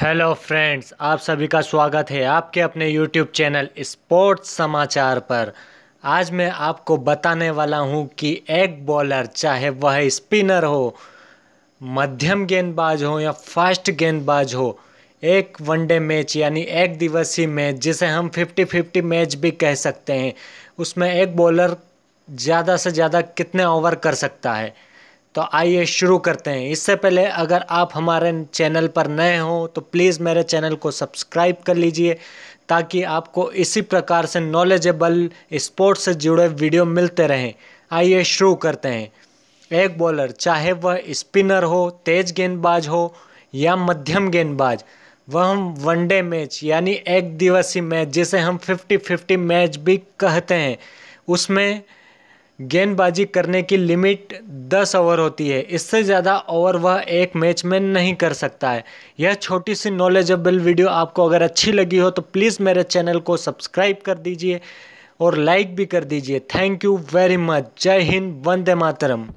hello friends आप सभी का स्वागत है आपके अपने यूट्यूब चैनल स्पोर्ट्स समाचार पर आज मैं आपको बताने वाला हूं कि एक बॉलर चाहे वह स्पिनर हो मध्यम गेंदबाज हो या फास्ट गेंदबाज हो एक वनडे मैच यानी एक दिवसीय मैच जिसे हम फिफ्टी फिफ्टी मैच भी कह सकते हैं उसमें एक बॉलर ज़्यादा से ज़्यादा कितने ओवर कर सकता है तो आइए शुरू करते हैं इससे पहले अगर आप हमारे चैनल पर नए हों तो प्लीज़ मेरे चैनल को सब्सक्राइब कर लीजिए ताकि आपको इसी प्रकार से नॉलेजेबल स्पोर्ट्स से जुड़े वीडियो मिलते रहें आइए शुरू करते हैं एक बॉलर चाहे वह स्पिनर हो तेज गेंदबाज हो या मध्यम गेंदबाज वह हम वनडे मैच यानी एक दिवसीय मैच जिसे हम फिफ्टी फिफ्टी मैच भी कहते हैं उसमें गेंदबाजी करने की लिमिट 10 ओवर होती है इससे ज़्यादा ओवर वह एक मैच में नहीं कर सकता है यह छोटी सी नॉलेजेबल वीडियो आपको अगर अच्छी लगी हो तो प्लीज़ मेरे चैनल को सब्सक्राइब कर दीजिए और लाइक भी कर दीजिए थैंक यू वेरी मच जय हिंद वंदे मातरम